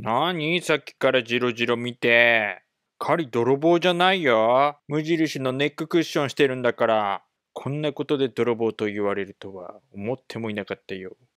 何さっきからジロジロ見て。狩り泥棒じゃないよ。無印のネッククッションしてるんだから。こんなことで泥棒と言われるとは思ってもいなかったよ。